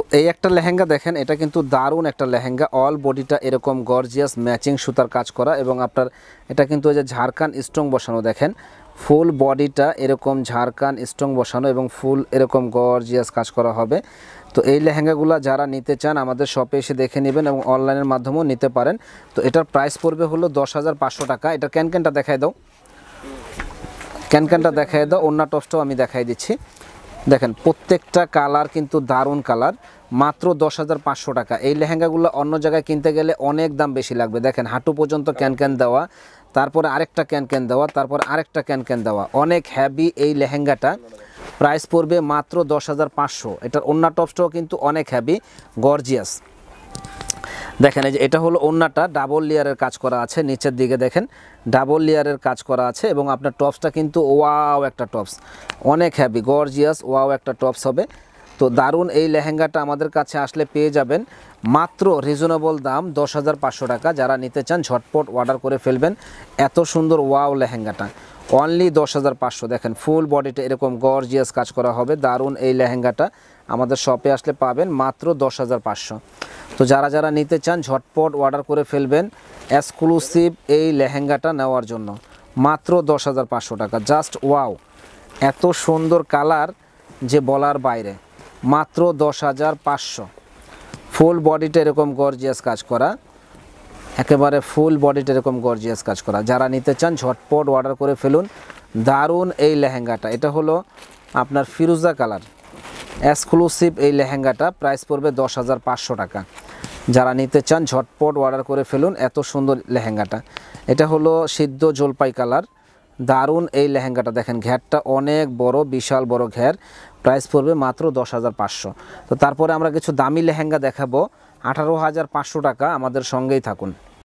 তো এই একটা লেহেঙ্গা দেখেন এটা কিন্তু দারুণ একটা লেহেঙ্গা অল বডিটা এরকম গর্জিয়াস ম্যাচিং সুতার কাজ করা এবং আপনার এটা কিন্তু ওই যে ঝাড়খান স্ট্রং বসানো দেখেন ফুল বডিটা এরকম ঝাড়খান স্ট্রং বসানো এবং ফুল এরকম গর্জিয়াস কাজ করা হবে তো এই লেহেঙ্গাগুলো যারা নিতে চান আমাদের শপে এসে দেখে নেবেন এবং অনলাইনের মাধ্যমেও নিতে পারেন তো এটার প্রাইস পড়বে হলো দশ হাজার পাঁচশো টাকা ক্যান ক্যানক্যানটা দেখায় দাও ক্যানক্যানটা দেখায় দাও অন্য টপসটাও আমি দেখাই দিচ্ছি দেখেন প্রত্যেকটা কালার কিন্তু দারুণ কালার মাত্র দশ হাজার পাঁচশো টাকা এই লেহেঙ্গাগুলো অন্য জায়গায় কিনতে গেলে অনেক দাম বেশি লাগবে দেখেন হাঁটু পর্যন্ত ক্যান ক্যান দেওয়া তারপরে আরেকটা ক্যান ক্যান দেওয়া তারপর আরেকটা ক্যান ক্যান দেওয়া অনেক হ্যাভি এই লেহেঙ্গাটা প্রাইস পড়বে মাত্র দশ হাজার পাঁচশো এটার অন্য টপসটাও কিন্তু অনেক হ্যাভি গর্জিয়াস দেখেন এই যে এটা হলো ওন্নাটা ডাবল লেয়ারের কাজ করা আছে নিচের দিকে দেখেন ডাবল লেয়ারের কাজ করা আছে এবং আপনার টপসটা কিন্তু ওয়াও একটা টপস অনেক হ্যাভি গর্জিয়াস ওয়াও একটা টপস হবে তো দারুণ এই লেহেঙ্গাটা আমাদের কাছে আসলে পেয়ে যাবেন মাত্র রিজনেবল দাম দশ হাজার পাঁচশো টাকা যারা নিতে চান ঝটপট অর্ডার করে ফেলবেন এত সুন্দর ওয়াও লেহেঙ্গাটা অনলি দশ হাজার পাঁচশো দেখেন ফুল বডিটা এরকম গর্জিয়াস কাজ করা হবে দারুণ এই লেহেঙ্গাটা আমাদের শপে আসলে পাবেন মাত্র দশ হাজার পাঁচশো তো যারা যারা নিতে চান ঝটপট অর্ডার করে ফেলবেন এক্সক্লুসিভ এই লেহেঙ্গাটা নেওয়ার জন্য মাত্র দশ হাজার পাঁচশো টাকা জাস্ট ওয়াও এত সুন্দর কালার যে বলার বাইরে মাত্র দশ হাজার পাঁচশো ফুল বডিটা এরকম গর্জিয়াস কাজ করা একেবারে ফুল বডিটা এরকম গর্জিয়াস কাজ করা যারা নিতে চান ঝটপট অর্ডার করে ফেলুন দারুণ এই লেহেঙ্গাটা এটা হলো আপনার ফিরুজা কালার এক্সক্লুসিভ এই লেহেঙ্গাটা প্রাইস পড়বে দশ হাজার পাঁচশো টাকা যারা নিতে চান ঝটপট অর্ডার করে ফেলুন এত সুন্দর লেহেঙ্গাটা এটা হলো সিদ্ধ জলপাই কালার দারুণ এই লেহেঙ্গাটা দেখেন ঘ্যারটা অনেক বড় বিশাল বড় ঘ্যার প্রাইস পড়বে মাত্র দশ হাজার পাঁচশো তো তারপরে আমরা কিছু দামি লেহেঙ্গা দেখাবো আঠারো হাজার পাঁচশো টাকা আমাদের সঙ্গেই থাকুন